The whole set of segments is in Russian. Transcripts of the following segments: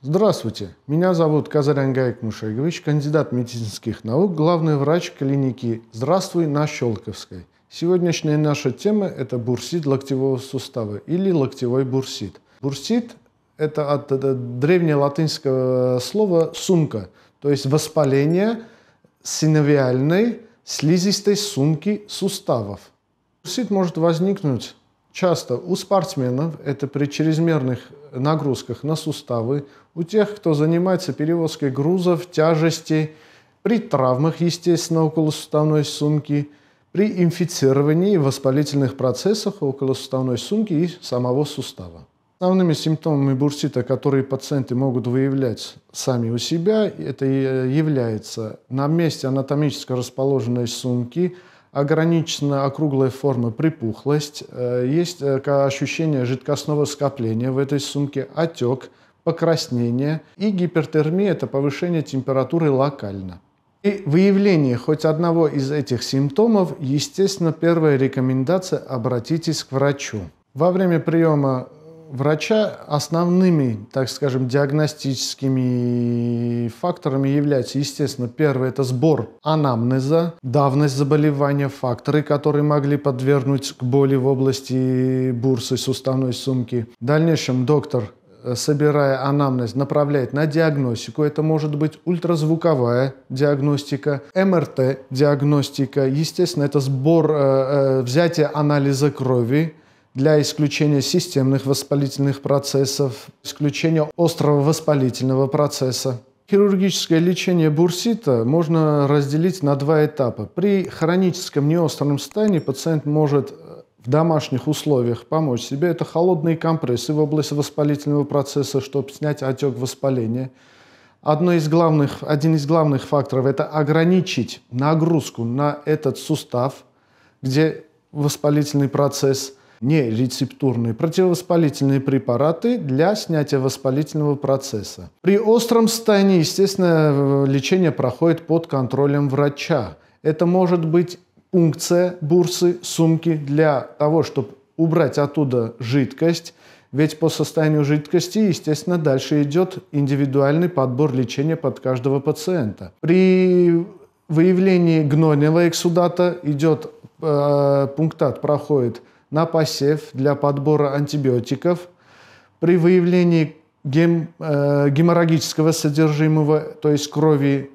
Здравствуйте, меня зовут Казарян Гаек Мушегович, кандидат медицинских наук, главный врач клиники «Здравствуй» на Щелковской. Сегодняшняя наша тема – это бурсит локтевого сустава или локтевой бурсит. Бурсит – это от э, э, древнелатинского слова «сумка», то есть воспаление синовиальной слизистой сумки суставов. Бурсит может возникнуть часто у спортсменов, это при чрезмерных нагрузках на суставы, у тех, кто занимается перевозкой грузов, тяжестей, при травмах, естественно, около суставной сумки, при инфицировании воспалительных процессах суставной сумки и самого сустава. Основными симптомами бурсита, которые пациенты могут выявлять сами у себя, это э, является на месте анатомически расположенной сумки – ограничена округлой формы припухлость, э, есть э, ощущение жидкостного скопления в этой сумке, отек, покраснение и гипертермия – это повышение температуры локально. При выявлении хоть одного из этих симптомов, естественно, первая рекомендация – обратитесь к врачу. Во время приема врача основными, так скажем, диагностическими факторами являются, естественно, первое – это сбор анамнеза, давность заболевания, факторы, которые могли подвергнуть к боли в области бурсы суставной сумки. В дальнейшем доктор э, собирая анамнез, направляет на диагностику. Это может быть ультразвуковая диагностика, МРТ-диагностика. Естественно, это сбор, э, э, взятие анализа крови для исключения системных воспалительных процессов, исключения острого воспалительного процесса. Хирургическое лечение бурсита можно разделить на два этапа. При хроническом неостром состоянии пациент может э, в домашних условиях помочь себе. Это холодные компрессы в области воспалительного процесса, чтобы снять отек воспаления. Одно из главных, один из главных факторов – это ограничить нагрузку на этот сустав, где воспалительный процесс – нерецептурные противовоспалительные препараты для снятия воспалительного процесса. При остром состоянии, естественно, лечение проходит под контролем врача. Это может быть пункция бурсы, сумки для того, чтобы убрать оттуда жидкость, ведь по состоянию жидкости, естественно, дальше идет индивидуальный подбор лечения под каждого пациента. При выявлении гнойного эксудата идет э, пунктат, проходит на посев для подбора антибиотиков при выявлении гем, э, геморрагического содержимого, то есть крови,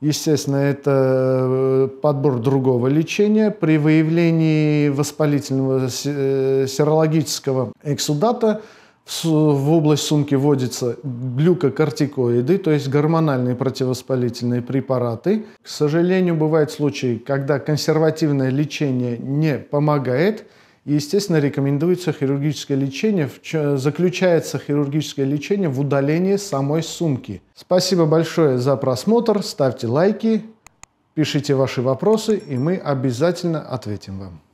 естественно, это э, подбор другого лечения, при выявлении воспалительного э, серологического эксудата в, в область сумки вводятся глюкокортикоиды, то есть гормональные противовоспалительные препараты. К сожалению, бывают случаи, когда консервативное лечение не помогает – естественно, рекомендуется хирургическое лечение, заключается хирургическое лечение в удалении самой сумки. Спасибо большое за просмотр, ставьте лайки, пишите ваши вопросы, и мы обязательно ответим вам.